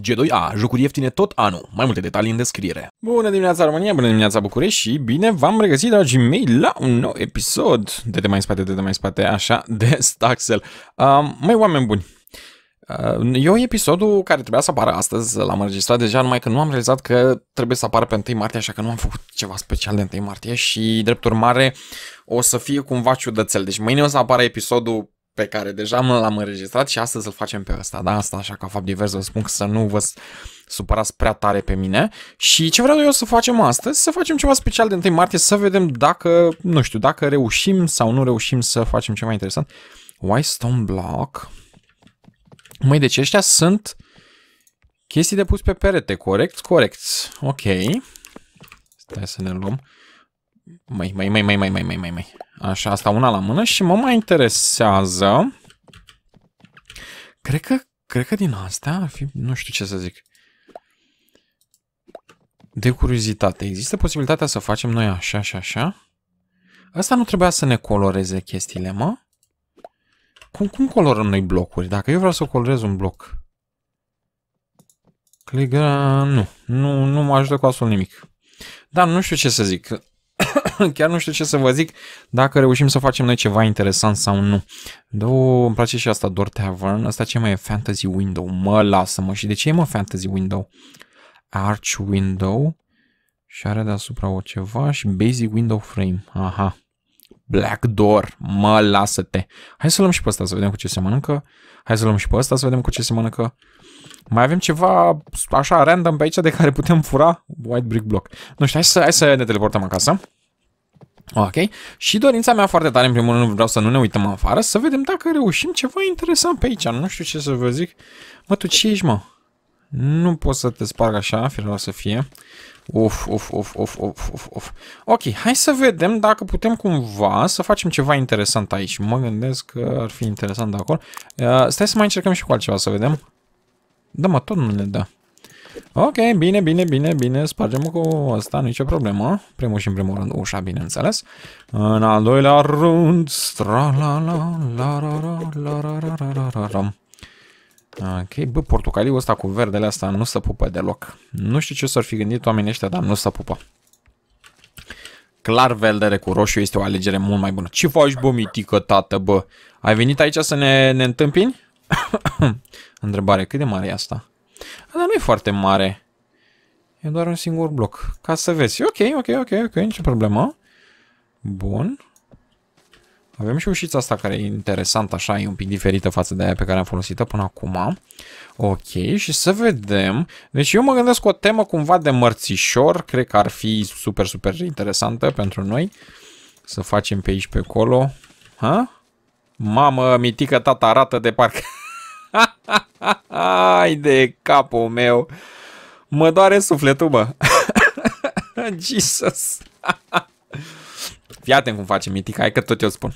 G2A, jocuri ieftine tot anul. Mai multe detalii în descriere. Bună dimineața România, bună dimineața București și bine v-am regăsit, dragii mei, la un nou episod de de mai spate, de de mai spate, așa, de Staxel. Um, mai oameni buni, uh, eu episodul care trebuia să apară astăzi l-am înregistrat deja, numai că nu am realizat că trebuie să apară pe 1 martie, așa că nu am făcut ceva special de 1 martie și, drept urmare, o să fie cumva ciudățel. Deci mâine o să apară episodul pe care deja l-am înregistrat și astăzi îl facem pe ăsta, da? Asta așa ca fapt divers vă spun că să nu vă supărați prea tare pe mine. Și ce vreau eu să facem astăzi, să facem ceva special de 1 martie, să vedem dacă, nu știu, dacă reușim sau nu reușim să facem ceva interesant. Why Stone Block? Măi, deci ăștia sunt chestii de pus pe perete, corect? Corect, ok. Stai să ne luăm. Mai, mai, mai, mai, mai, mai, mai, mai, mai. Așa, asta una la mână și mă mai interesează. Cred că, cred că din asta ar fi, nu știu ce să zic. De curiozitate. Există posibilitatea să facem noi așa și așa? Asta nu trebuia să ne coloreze chestiile, mă? Cum, cum colorăm noi blocuri? Dacă eu vreau să colorez un bloc. Clegra, nu. Nu, nu mă ajută cu absolut nimic. Dar nu știu ce să zic. chiar nu știu ce să vă zic dacă reușim să facem noi ceva interesant sau nu. do îmi place și asta, Door Tavern. Asta ce mai e? Fantasy Window. Mă, lasă-mă. Și de ce e, mă, Fantasy Window? Arch Window și are deasupra o ceva și Basic Window Frame. Aha. Black Door. Mă, lasă-te. Hai să luăm și pe ăsta să vedem cu ce se mănâncă. Hai să luăm și pe ăsta să vedem cu ce se mănâncă. Mai avem ceva așa random pe aici de care putem fura White Brick Block. Nu știu, hai să, hai să ne teleportăm acasă. Ok? Și dorința mea foarte tare, în primul rând, vreau să nu ne uităm afară, să vedem dacă reușim ceva interesant pe aici. Nu știu ce să vă zic. Mă, tu ce ești, mă? Nu poți să te sparg așa, firea să fie. Uf, uf, uf, uf, uf, uf, uf. Ok, hai să vedem dacă putem cumva să facem ceva interesant aici. Mă gândesc că ar fi interesant de acolo. Uh, stai să mai încercăm și cu altceva să vedem. Da, mă, tot nu ne dă. Ok, bine, bine, bine, bine, spargem cu asta, nicio problemă. Primul și în primul rând ușa, bineînțeles. În al doilea rând, stra la la la la la la la la la la la la Ok, bă, portocaliu ăsta cu verdele asta nu se pupă deloc. Nu știu ce s-ar fi gândit oamenii ăștia, dar nu se pupă. Clar verdele cu roșu este o alegere mult mai bună. Ce faci, bă, mitică, tată, bă? Ai venit aici să ne, ne întâmpini? Întrebare, cât de mare e asta? Dar nu e foarte mare. E doar un singur bloc. Ca să vezi. Ok, ok, ok, ok, nicio problemă. Bun. Avem și ușița asta care e interesantă așa, e un pic diferită față de aia pe care am folosit-o până acum. Ok, și să vedem. Deci eu mă gândesc o temă cumva de mărțișor, cred că ar fi super, super interesantă pentru noi. Să facem pe aici, pe acolo. Ha? Mamă, mitică tata arată de parcă... Ai de capul meu. Mă doare sufletul, bă. Jesus. Fii cum face mitica, hai că tot eu spun.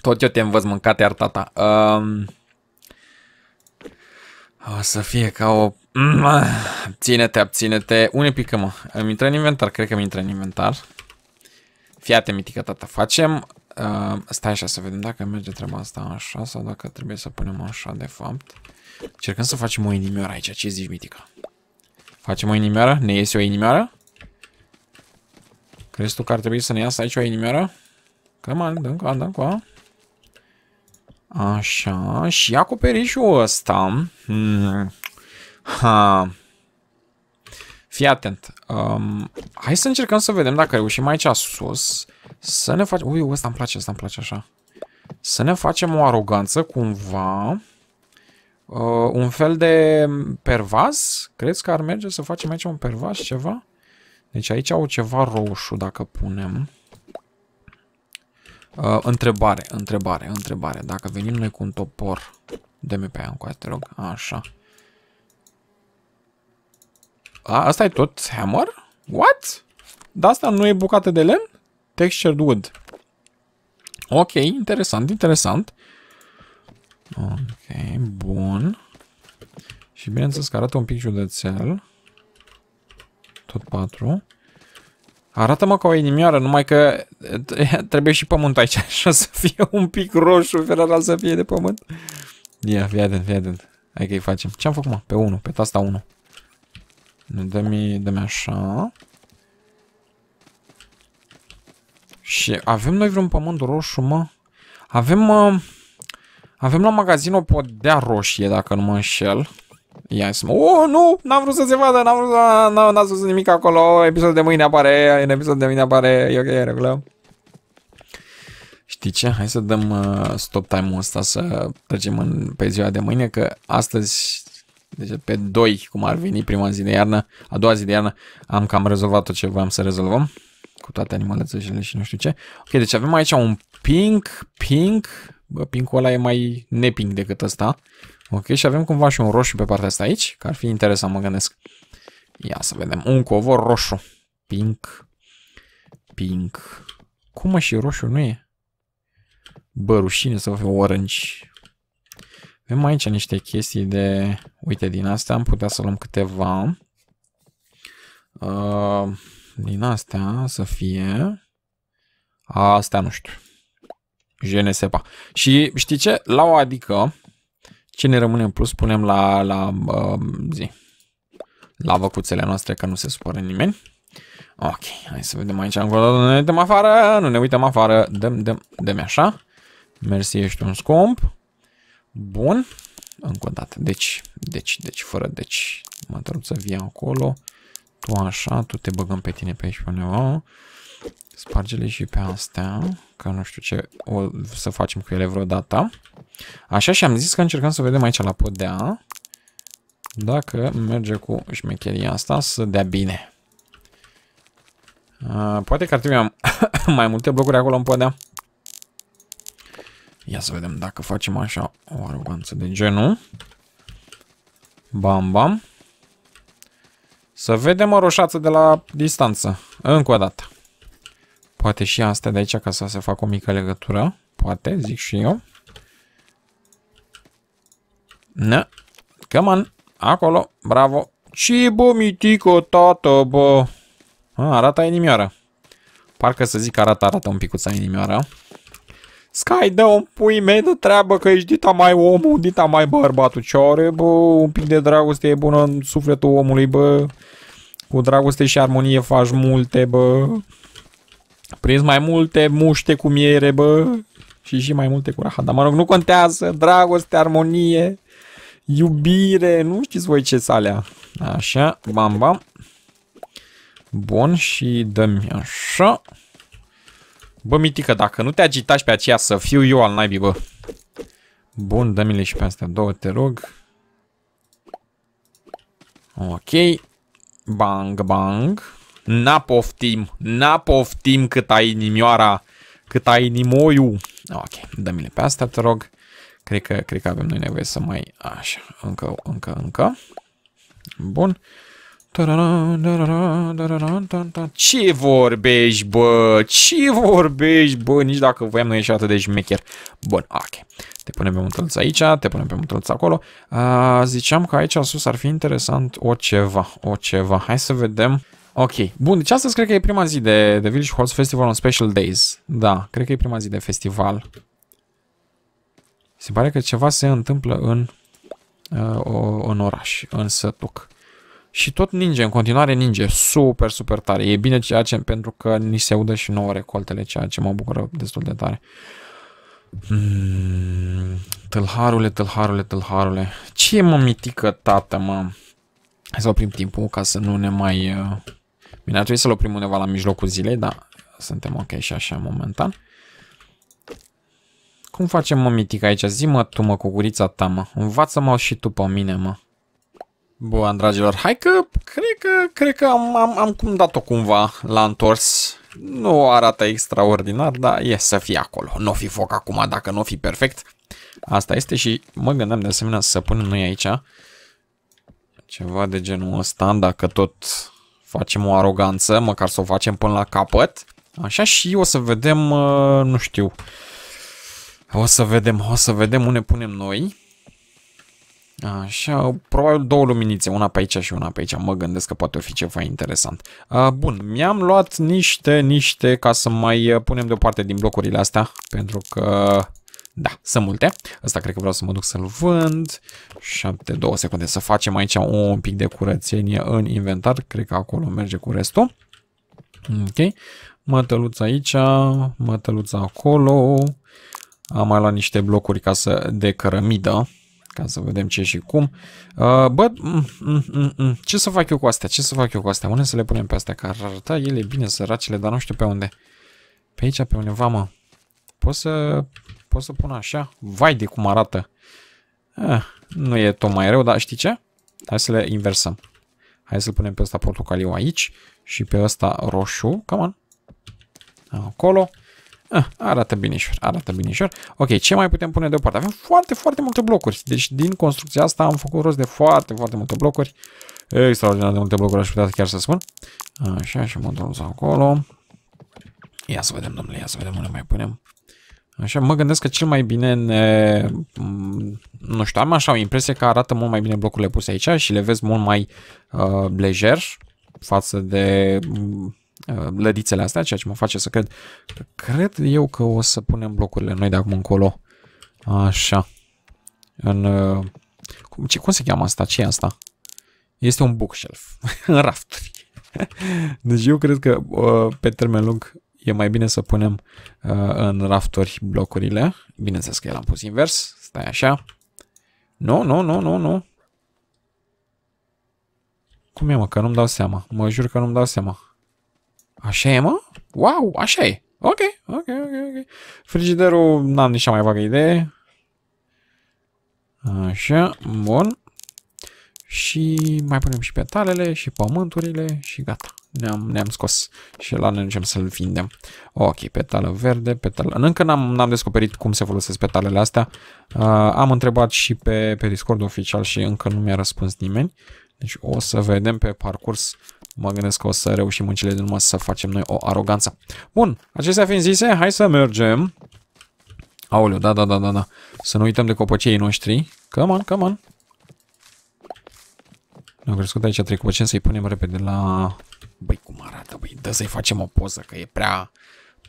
Tot eu te învăț mâncate iar tata. Um, o să fie ca o... Mm, ah, ține te abține-te. Unde pică, mă? Îmi intră în inventar, cred că mi intră în inventar. Fii atent, mitică, tata. Facem... Uh, stai așa să vedem dacă merge treaba asta așa sau dacă trebuie să punem așa de fapt. Uh, Încercăm să facem o inimioară aici. Ce zici, Mitica? Facem o inimioară? Ne iese o inimioară? Crezi tu că ar trebui să ne iasă aici o inimioară? Cam on, dăm cu, dăm cu. Așa, și acoperișul ăsta. Hmm. Ha. Fii atent. Um, hai să încercăm să vedem dacă reușim aici sus să ne facem... Ui, ăsta îmi place, ăsta îmi place așa. Să ne facem o aroganță cumva. Uh, un fel de pervaz? Crezi că ar merge să facem aici un pervaz ceva? Deci aici au ceva roșu dacă punem. Uh, întrebare, întrebare, întrebare. Dacă venim noi cu un topor, dă-mi pe aia încoace, te rog. Așa. A, asta e tot hammer? What? Dar asta nu e bucată de lemn? Textured wood. Ok, interesant, interesant. Ok, bun. Și bineînțeles că arată un pic județel. Tot patru. Arată-mă ca o inimioară, numai că trebuie și pământ aici și o să fie un pic roșu, fără să fie de pământ. Ia, fii atent, fii atent. Hai că-i facem. Ce-am făcut, mă? Pe 1, pe tasta 1. Dă-mi dă așa. Și avem noi vreun pământ roșu, mă? Avem... Uh... Avem la magazin o podea roșie, dacă nu mă înșel. Ia să mă... Oh, nu! N-am vrut să se vadă! N-am vrut să... n am spus nimic acolo! Episodul de mâine apare! În episodul de mâine apare! E ok, e regulă. Știi ce? Hai să dăm uh, stop time-ul ăsta să trecem în, pe ziua de mâine, că astăzi, deci pe 2, cum ar veni prima zi de iarnă, a doua zi de iarnă, am cam rezolvat tot ce voiam să rezolvăm, cu toate animalețele și nu știu ce. Ok, deci avem aici un pink, pink, Bă, pink ăla e mai nepink decât ăsta. Ok, și avem cumva și un roșu pe partea asta aici, că ar fi interesant, mă gândesc. Ia să vedem. Un covor roșu. Pink. Pink. Cum mă și roșu nu e? Bă, rușine să fie orange. Avem aici niște chestii de... Uite, din astea am putea să luăm câteva. Uh, din astea să fie... Astea nu știu. Je ne sais pas. Și știi ce? La o adică, ce ne rămâne în plus, punem la, la uh, zi. La văcuțele noastre, că nu se supără nimeni. Ok, hai să vedem aici încolo. Nu ne uităm afară, nu ne uităm afară. Dăm, dăm, dăm așa. Mersi, ești un scump. Bun. Încă o dată. Deci, deci, deci, fără deci. Mă întorc să vii acolo. Tu așa, tu te băgăm pe tine pe aici pe undeva. Spargele și pe astea, că nu știu ce o să facem cu ele vreodată. Așa și am zis că încercăm să vedem aici la podea dacă merge cu șmecheria asta să dea bine. Uh, poate că ar trebui mai multe blocuri acolo în podea. Ia să vedem dacă facem așa o aroganță de genul. Bam, bam. Să vedem o roșață de la distanță. Încă o dată. Poate și asta de aici ca să se facă o mică legătură. Poate, zic și eu. Na, come on, acolo, bravo. Ce bă, mitică, tată, bă. A, arată inimioară. Parcă să zic arată, arată un picuța inimioară. Sky, dă un pui mei de treabă că ești dita mai omul, dita mai bărbatul. Ce are, bă, un pic de dragoste e bună în sufletul omului, bă. Cu dragoste și armonie faci multe, bă. Prins mai multe muște cu miere, bă. Și și mai multe cu rahat. Dar mă rog, nu contează. Dragoste, armonie, iubire. Nu știți voi ce salea. Așa, bam, bam. Bun, și dăm așa. Bă, mitică, dacă nu te agitași pe aceea să fiu eu al naibii, bă. Bun, dăm mi le și pe astea două, te rog. Ok. Bang, bang. N-a poftim, n-a poftim cât ai inimioara, cât ai inimoiu. Ok, dă mi pe asta, te rog. Cred că, cred că avem noi nevoie să mai... Așa, încă, încă, încă. Bun. Ce vorbești, bă? Ce vorbești, bă? Nici dacă voiam nu ieși atât de șmecher. Bun, ok. Te punem pe mântălță aici, te punem pe mântălță acolo. A, ziceam că aici sus ar fi interesant o ceva, o ceva. Hai să vedem. Ok. Bun, deci astăzi cred că e prima zi de, de Village Halls Festival on Special Days. Da, cred că e prima zi de festival. Se pare că ceva se întâmplă în, uh, în oraș, în sătuc. Și tot ninge, în continuare ninge, super, super tare. E bine ceea ce, pentru că ni se audă și nouă recoltele, ceea ce mă bucură destul de tare. Mm, tâlharule, tâlharule, tâlharule. Ce e mă mitică, tată, mă? Hai să oprim timpul ca să nu ne mai... Uh Bine, ar trebui să-l oprim undeva la mijlocul zilei, dar suntem ok și așa momentan. Cum facem, mă, mitic aici? Zi-mă tu, mă, cu gurița ta, mă. Învață-mă și tu pe mine, mă. Bun, dragilor, hai că cred că, cred că am, am, am cum dat-o cumva la întors. Nu arată extraordinar, dar e să fie acolo. Nu fi foc acum dacă nu fi perfect. Asta este și mă gândeam de asemenea să punem noi aici ceva de genul ăsta, dacă tot facem o aroganță, măcar să o facem până la capăt. Așa și o să vedem, uh, nu știu, o să vedem, o să vedem unde punem noi. Așa, probabil două luminițe, una pe aici și una pe aici, mă gândesc că poate fi ceva interesant. Bun, mi-am luat niște, niște ca să mai uh, punem deoparte din blocurile astea, pentru că da, sunt multe. Asta cred că vreau să mă duc să-l vând. 7, 2 secunde să facem aici un pic de curățenie în inventar. Cred că acolo merge cu restul. Ok. Mătăluța aici, mătăluța acolo. Am mai luat niște blocuri ca să de cărămidă ca să vedem ce și cum. Uh, bă, mm, mm, mm, mm, ce să fac eu cu astea? Ce să fac eu cu astea? Unde să le punem pe astea? Că ar arăta ele bine, săracele, dar nu știu pe unde. Pe aici, pe undeva, mă. Pot să Pot să pun așa? Vai de cum arată! Ah, nu e tot mai rău, dar știi ce? Hai să le inversăm. Hai să-l punem pe ăsta portocaliu aici și pe ăsta roșu. Come on. Acolo. Ah, arată binișor, arată binișor. Ok, ce mai putem pune deoparte? Avem foarte, foarte multe blocuri. Deci din construcția asta am făcut rost de foarte, foarte multe blocuri. Extraordinar de multe blocuri, aș putea chiar să spun. Așa, și modul acolo. Ia să vedem, domnule, ia să vedem unde mai punem. Așa, mă gândesc că cel mai bine ne... Nu știu, am așa o impresie că arată mult mai bine blocurile puse aici și le vezi mult mai uh, lejer față de uh, lădițele astea, ceea ce mă face să cred. Cred eu că o să punem blocurile noi de acum încolo. Așa. În... Uh, cum, ce, cum se cheamă asta? ce e asta? Este un bookshelf. În raft. deci eu cred că uh, pe termen lung e mai bine să punem uh, în rafturi blocurile. Bineînțeles că el am pus invers, stai așa. Nu, nu, nu, nu, nu. Cum e, mă, că nu-mi dau seama. Mă jur că nu-mi dau seama. Așa e, mă? Wow, așa e. Ok, ok, ok, ok. Frigiderul, n-am nici mai vagă idee. Așa, bun. Și mai punem și petalele și pământurile și gata ne-am ne scos și la ne ducem să-l vindem. Ok, petală verde, petală... Încă n-am, n-am descoperit cum se folosesc petalele astea. Uh, am întrebat și pe, pe Discord oficial și încă nu mi-a răspuns nimeni. Deci o să vedem pe parcurs. Mă gândesc că o să reușim în cele din urmă să facem noi o aroganță. Bun, acestea fiind zise, hai să mergem. Aoleu, da, da, da, da, da. Să nu uităm de copăcei noștri. Come on, come on. Ne-au crescut aici trei copăceni să-i punem repede la Băi, cum arată, băi, dă să-i facem o poză, că e prea,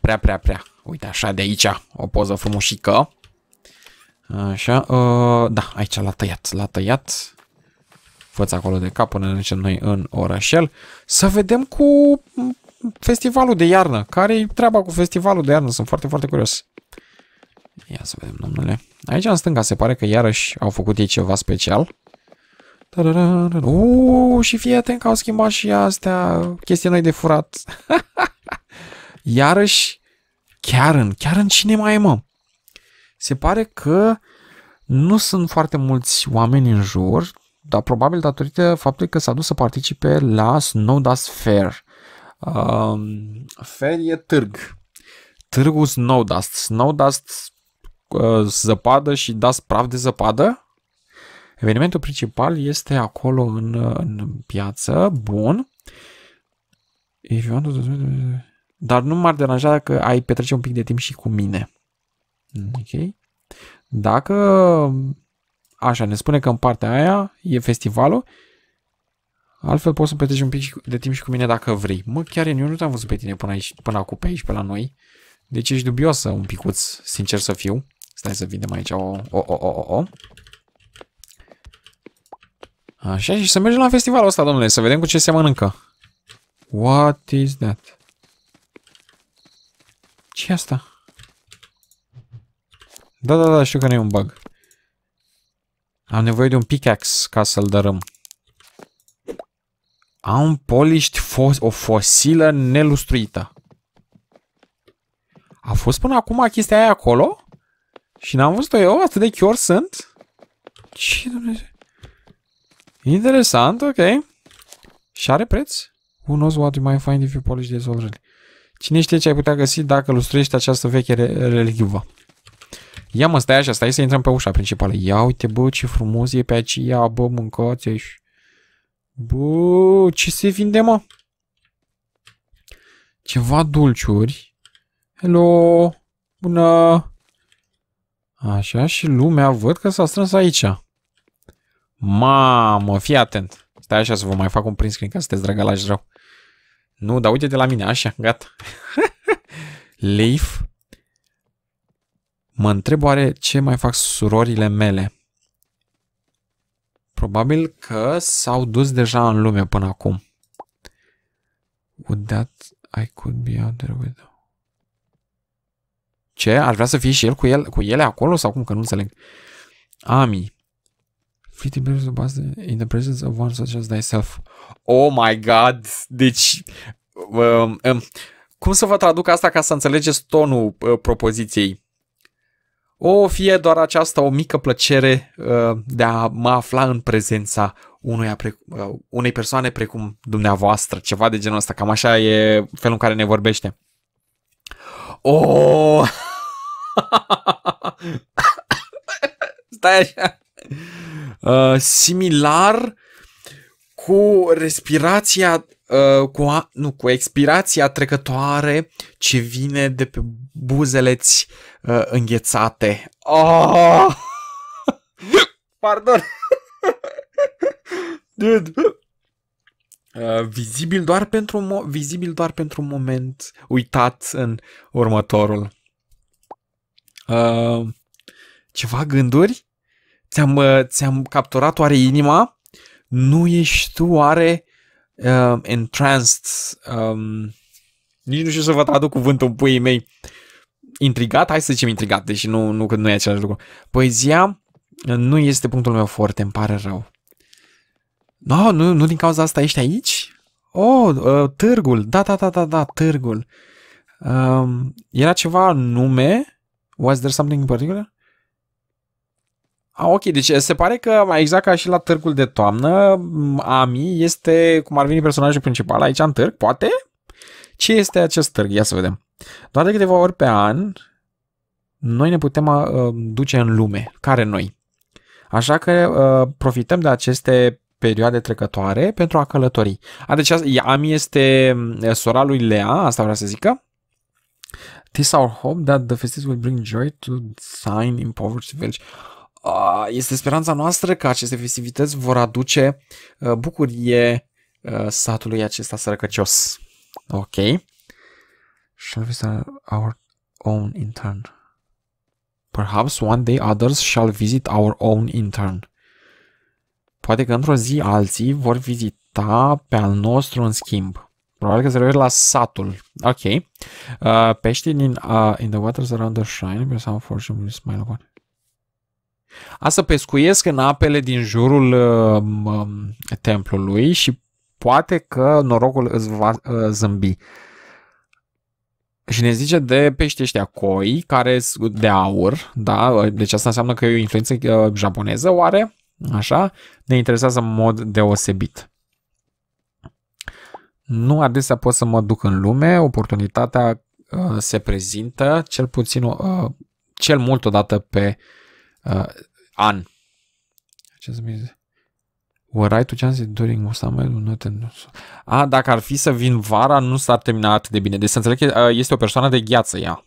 prea, prea, prea. Uite, așa de aici, o poză frumușică. Așa, uh, da, aici l-a tăiat, l-a tăiat. Făți acolo de cap până ne noi în orașel. Să vedem cu festivalul de iarnă. care e treaba cu festivalul de iarnă? Sunt foarte, foarte curios. Ia să vedem, domnule. Aici în stânga se pare că iarăși au făcut ei ceva special. Uuu, și fii atent că au schimbat și astea chestii noi de furat. Iarăși, chiar în, chiar în cine mai e, mă? Se pare că nu sunt foarte mulți oameni în jur, dar probabil datorită faptului că s-a dus să participe la Snowdust Fair. Um, fair e târg. Târgul Snowdust. Snowdust, uh, zăpadă și dust praf de zăpadă. Evenimentul principal este acolo în, în piață, bun. Dar nu m-ar deranja dacă ai petrece un pic de timp și cu mine. Mm, ok? Dacă așa ne spune că în partea aia e festivalul, altfel poți să petreci un pic de timp și cu mine dacă vrei. Mă, chiar eu nu te-am văzut pe tine până, aici, până acum pe aici, pe la noi. Deci ești dubiosă, un picuț, sincer să fiu. Stai să vedem aici o, o, o, o, o. Așa, și să mergem la festivalul ăsta, domnule, să vedem cu ce se mănâncă. What is that? ce asta? Da, da, da, știu că nu e un bug. Am nevoie de un pickaxe ca să-l dărâm. Am un polished fos o fosilă nelustruită. A fost până acum chestia aia acolo? Și n-am văzut-o eu? Atât de chior sunt? Ce Dumnezeu? Interesant, ok. Și are preț? Who knows what you might find if you polish this already. Cine știe ce ai putea găsi dacă lustruiești această veche re Ia mă, stai așa, stai să intrăm pe ușa principală. Ia uite, bă, ce frumos e pe aceea, bă, mâncați aici. Bă, ce se vinde, mă? Ceva dulciuri. Hello! Bună! Așa, și lumea văd că s-a strâns aici. Mamă, fii atent. Stai așa să vă mai fac un print screen ca să te zdragalași rău. Nu, dar uite de la mine, așa, gata. Leaf. Mă întreb oare ce mai fac surorile mele. Probabil că s-au dus deja în lume până acum. Would that I could be out there with Ce? Ar vrea să fie și el cu, el cu ele acolo sau cum? Că nu înțeleg. Ami pretty birds of in the presence of one such as thyself. Oh my god! Deci, um, um, cum să vă traduc asta ca să înțelegeți tonul uh, propoziției? O fie doar aceasta o mică plăcere uh, de a mă afla în prezența unuia pre- uh, unei persoane precum dumneavoastră, ceva de genul ăsta, cam așa e felul în care ne vorbește. Oh! Stai așa! Uh, similar cu respirația, uh, cu a, nu, cu expirația trecătoare ce vine de pe buzeleți uh, înghețate. Oh! Pardon! Dude! Uh, vizibil doar pentru mo- vizibil doar pentru un moment uitat în următorul. Uh, ceva gânduri? ți-am, uh, ți-am capturat oare inima? Nu ești tu oare uh, entranced, um, nici nu știu să vă traduc cuvântul în puii mei, intrigat? Hai să zicem intrigat, deși nu, nu, nu e același lucru. Poezia uh, nu este punctul meu foarte, îmi pare rău. No, nu, nu din cauza asta ești aici? Oh, uh, târgul, da, da, da, da, da, târgul. Um, era ceva nume? Was there something in particular? A, ah, ok, deci eh, se pare că mai exact ca și la târgul de toamnă, Ami este cum ar veni personajul principal aici în târg, poate? Ce este acest târg? Ia să vedem. Doar de câteva ori pe an, noi ne putem uh, duce în lume. Care noi? Așa că uh, profităm de aceste perioade trecătoare pentru a călători. A, deci Ami este sora lui Lea, asta vreau să zică. This our hope that the festival will bring joy to sign in poverty village este speranța noastră că aceste festivități vor aduce uh, bucurie uh, satului acesta sărăcăcios. Ok. Shall we start our own intern. Perhaps one day others shall visit our own intern. Poate că într-o zi alții vor vizita pe al nostru în schimb. Probabil că se referă la satul. Ok. Uh, pește din uh, In the waters around the shrine, but some fortune will smile upon. Asta pescuiesc în apele din jurul uh, um, templului și poate că norocul îți va uh, zâmbi. Și ne zice de pești ăștia koi, care de aur, da? Uh, deci asta înseamnă că e o influență uh, japoneză, oare? Așa? Ne interesează în mod deosebit. Nu adesea pot să mă duc în lume, oportunitatea uh, se prezintă, cel puțin, uh, cel mult odată pe uh, Uh, an. Ce să mi Were I to chance during of my te... A, dacă ar fi să vin vara, nu s-ar termina atât de bine. Deci să înțeleg că uh, este o persoană de gheață ea.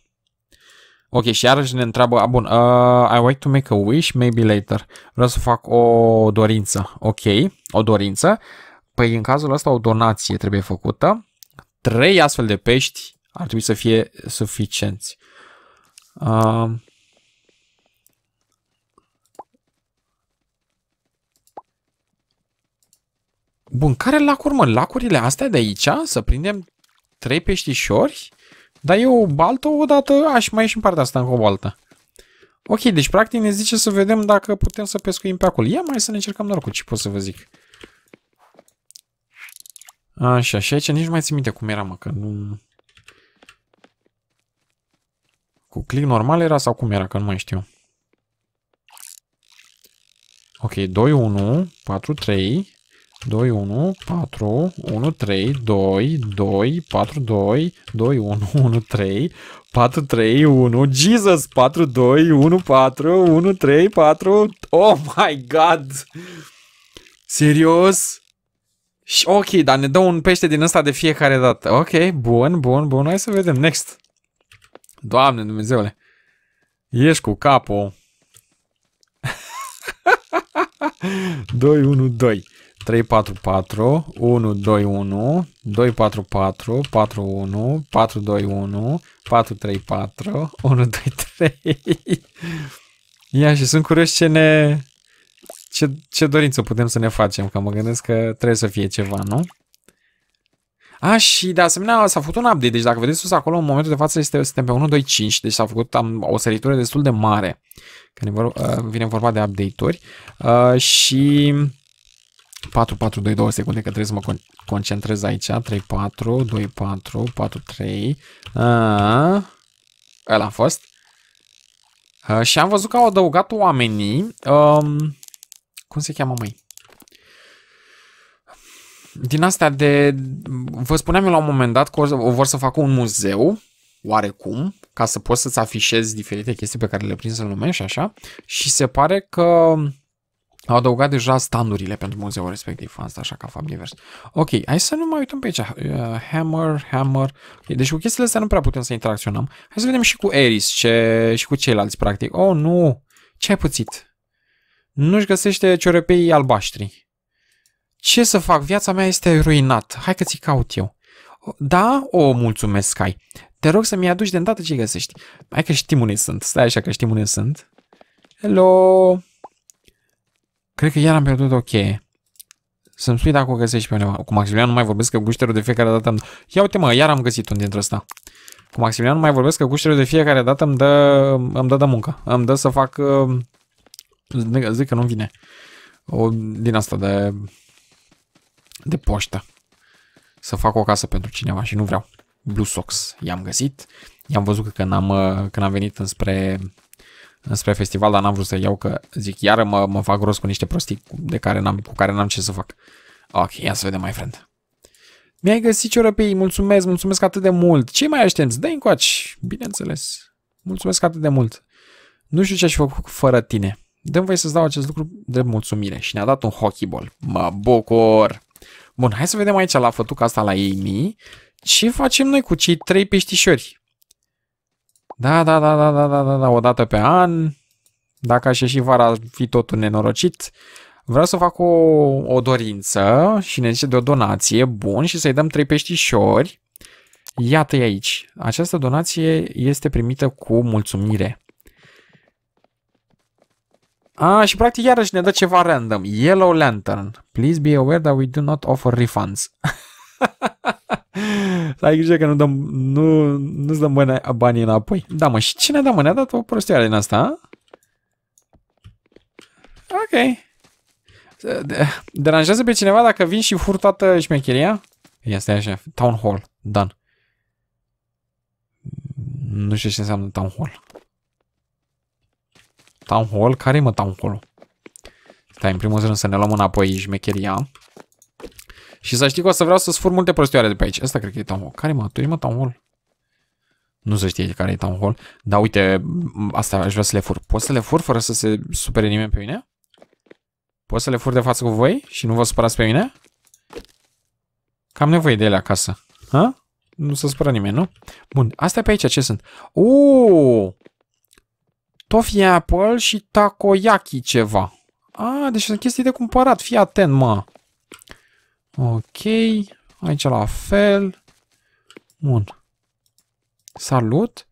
Ok, și iarăși ne întreabă, a, bun, uh, I wait to make a wish, maybe later. Vreau să fac o dorință. Ok, o dorință. Păi în cazul ăsta o donație trebuie făcută. Trei astfel de pești ar trebui să fie suficienți. Uh, Bun, care lacuri, mă? Lacurile astea de aici? Să prindem trei peștișori? Dar eu baltă odată aș mai ieși în partea asta încă o baltă. Ok, deci practic ne zice să vedem dacă putem să pescuim pe acolo. Ia mai să ne încercăm norocul, ce pot să vă zic. Așa, și aici nici nu mai țin minte cum era, mă, că nu... Cu click normal era sau cum era, că nu mai știu. Ok, 2, 1, 4, 3. 2, 1, 4, 1, 3, 2, 2, 4, 2, 2, 1, 1, 3, 4, 3, 1, Jesus, 4, 2, 1, 4, 1, 3, 4, oh my god! Serios? Și ok, dar ne dă un pește din ăsta de fiecare dată. Ok, bun, bun, bun, hai să vedem, next. Doamne Dumnezeule, ieși cu capul. 2, 1, 2. 344, 121, 244, 41, 421, 434, 123. Ia și sunt curios ce ne... Ce, ce dorință putem să ne facem, că mă gândesc că trebuie să fie ceva, nu? A, și de asemenea s-a făcut un update, deci dacă vedeți sus acolo, în momentul de față este, suntem pe 1.2.5, deci s-a făcut am, o săritură destul de mare, când uh, vine vorba de update-uri. Uh, și 4, 4, 2, 2 secunde, că trebuie să mă concentrez aici. 3, 4, 2, 4, 4, 3. A, ăla a fost. A, ah, și am văzut că au adăugat oamenii. Um, cum se cheamă, mai? Din astea de... Vă spuneam eu la un moment dat că o vor să facă un muzeu, oarecum, ca să poți să-ți afișezi diferite chestii pe care le prinzi în lume și așa. Și se pare că au adăugat deja standurile pentru muzeul respectiv, asta așa ca fapt divers. Ok, hai să nu mai uităm pe aici. Uh, hammer, hammer. Okay, deci cu chestiile astea nu prea putem să interacționăm. Hai să vedem și cu Eris ce, și cu ceilalți, practic. Oh, nu! Ce ai pățit? Nu-și găsește ciorepeii albaștri. Ce să fac? Viața mea este ruinată. Hai că ți caut eu. Da? O, oh, mulțumesc, ai. Te rog să-mi aduci de îndată ce găsești. Hai că știm unde sunt. Stai așa că știm unde sunt. Hello! Cred că iar am pierdut o cheie. Să-mi spui dacă o găsești pe undeva. Cu Maximilian nu mai vorbesc că gușterul de fiecare dată îmi... Ia uite mă, iar am găsit un dintre ăsta. Cu Maximilian nu mai vorbesc că gușterul de fiecare dată îmi dă, îmi dă de muncă. Îmi dă să fac... Uh, zic că nu vine. O, din asta de... De poștă. Să fac o casă pentru cineva și nu vreau. Blue Sox. I-am găsit. I-am văzut că când am, uh, când am venit înspre spre festival, dar n-am vrut să iau că zic, iară mă, mă fac gros cu niște prostii de care n-am, cu care n-am ce să fac. Ok, ia să vedem, mai friend. Mi-ai găsit ciorăpii, mulțumesc, mulțumesc atât de mult. Ce mai aștepți? Dă-i încoaci, bineînțeles. Mulțumesc atât de mult. Nu știu ce aș fi făcut fără tine. Dăm voi să-ți dau acest lucru de mulțumire și ne-a dat un hockeyball. Mă bucur! Bun, hai să vedem aici la fătuca asta la Amy. Ce facem noi cu cei trei peștișori? Da, da, da, da, da, da, da, da, o dată pe an. Dacă aș ieși vara, ar fi totul nenorocit. Vreau să fac o, o dorință și ne zice de o donație. Bun, și să-i dăm trei peștișori. Iată-i aici. Această donație este primită cu mulțumire. A, și practic iarăși ne dă ceva random. Yellow Lantern. Please be aware that we do not offer refunds. Să ai grijă că nu dăm, nu, nu-ți dăm bani, banii înapoi. Da, mă, și cine da, mă, ne-a dat o prostioare din asta, a? Ok. deranjează pe cineva dacă vin și fur toată șmecheria? Ia stai așa. Town Hall. Done. Nu știu ce înseamnă Town Hall. Town Hall? Care-i mă Town Hall-ul? Stai, în primul rând să ne luăm înapoi șmecheria. Și să știi că o să vreau să-ți fur multe prostioare de pe aici. Asta cred că e Town Hall. Care mă? Tu ești mă Town Hall? Nu se știe care e Town Hall. Dar uite, asta aș vrea să le fur. Pot să le fur fără să se supere nimeni pe mine? Pot să le fur de față cu voi și nu vă supărați pe mine? Cam nevoie de ele acasă. Ha? Nu se supără nimeni, nu? Bun, astea pe aici ce sunt? Uuu! Toffee apple și takoyaki ceva. A, deci sunt chestii de cumpărat. Fii atent, mă. Ok. Aici la fel. Bun. Salut.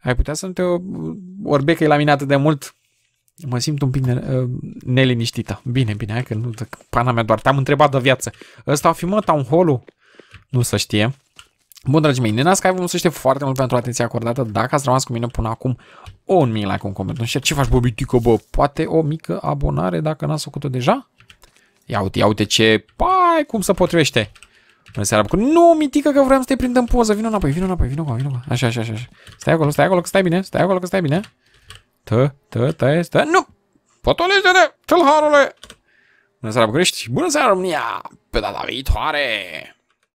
Ai putea să nu te mine atât de mult? Mă simt un pic ne, uh, neliniștită. Bine, bine, hai că nu, pana mea doar, te-am întrebat de viață. Ăsta a fi mă town hall Nu să știe. Bun, dragii mei, Nena Sky vă mulțumesc foarte mult pentru atenția acordată. Dacă ați rămas cu mine până acum, o un mic like, un coment, un share. Ce faci, Bobitico, bă? Poate o mică abonare dacă n-ați făcut-o deja? Ia uite, ia uite ce... Pai, cum se potrivește. Bună seara, bucur. Nu, mitică că vreau să te prind în poză. Vino înapoi, vino înapoi, vino înapoi, vino înapoi. Așa, așa, așa. Stai acolo, stai acolo, că stai bine, stai acolo, că stai bine. Tă, tă, tă, stă. Nu! Potolește-te, tâlharule! Bună seara, București! Bună seara, România! Pe data viitoare!